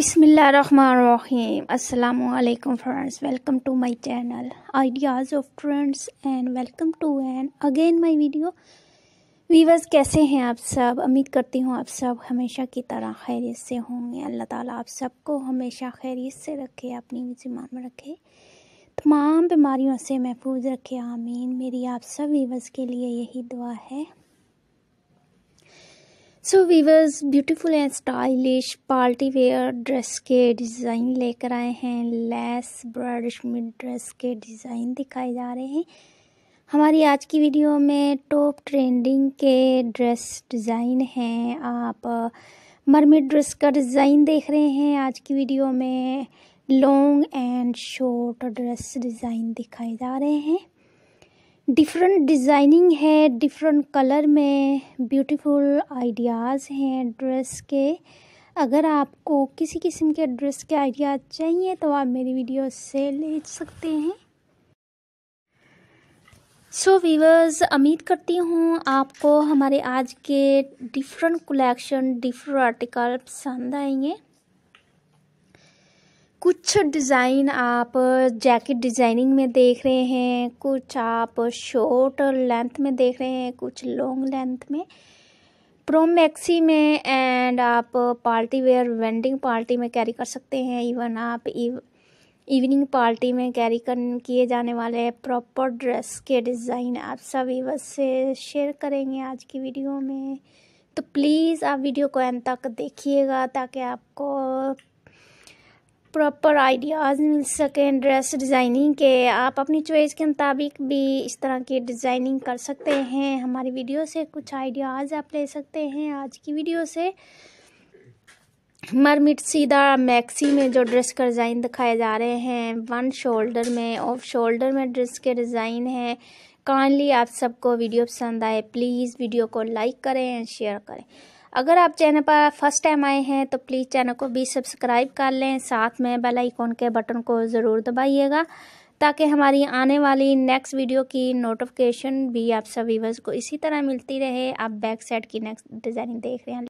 अस्सलाम वालेकुम friends welcome to my channel ideas of trends and welcome to an again my video viewers कैसे हैं आप सब उम्मीद करती हूँ आप सब हमेशा की तरह खैरियत से होंगे अल्लाह ताला आप सबको हमेशा खैरियत से रखे अपनी जिम्मान में रखे तमाम बीमारियों से महफूज रखे आमीन मेरी आप सब वीवर्स के लिए यही दुआ है so viewers beautiful and stylish party wear dress के डिज़ाइन लेकर आए हैं लेस ब्रश में ड्रेस के डिज़ाइन दिखाए जा रहे हैं हमारी आज की वीडियो में टॉप ट्रेंडिंग के ड्रेस डिज़ाइन हैं आप uh, मरमिड ड्रेस का डिज़ाइन देख रहे हैं आज की वीडियो में long and short dress design दिखाए जा रहे हैं डिफरेंट डिज़ाइनिंग है डिफरेंट कलर में ब्यूटीफुल आइडियाज़ हैं ड्रेस के अगर आपको किसी किस्म के ड्रेस के आइडियाज़ चाहिए तो आप मेरी वीडियो से ले सकते हैं सो so वीवर्स उम्मीद करती हूँ आपको हमारे आज के डिफरेंट कलेक्शन डिफरेंट आर्टिकल पसंद आएंगे कुछ डिज़ाइन आप जैकेट डिज़ाइनिंग में देख रहे हैं कुछ आप शॉर्ट लेंथ में देख रहे हैं कुछ लॉन्ग लेंथ में प्रो मैक्सी में एंड आप पार्टी वेयर वेंडिंग पार्टी में कैरी कर सकते हैं इवन आप इव, इवनिंग पार्टी में कैरी कर किए जाने वाले प्रॉपर ड्रेस के डिज़ाइन आप सभी बस से शेयर करेंगे आज की वीडियो में तो प्लीज़ आप वीडियो को एंड तक देखिएगा ताकि आपको प्रॉपर आइडियाज़ मिल सकें ड्रेस डिज़ाइनिंग के आप अपनी चॉइस के मुताबिक भी इस तरह की डिज़ाइनिंग कर सकते हैं हमारी वीडियो से कुछ आइडियाज़ आप ले सकते हैं आज की वीडियो से मरमिट सीधा मैक्सी में जो ड्रेस का डिज़ाइन दिखाए जा रहे हैं वन शोल्डर में ऑफ शोल्डर में ड्रेस के डिज़ाइन हैं काइंडली आप सबको वीडियो पसंद आए प्लीज़ वीडियो को लाइक करें एंड शेयर करें अगर आप चैनल पर फर्स्ट टाइम आए हैं तो प्लीज़ चैनल को भी सब्सक्राइब कर लें साथ में बेल आइकॉन के बटन को ज़रूर दबाइएगा ताकि हमारी आने वाली नेक्स्ट वीडियो की नोटिफिकेशन भी आप सब व्यूवर्स को इसी तरह मिलती रहे आप बैक साइड की नेक्स्ट डिज़ाइनिंग देख रहे हैं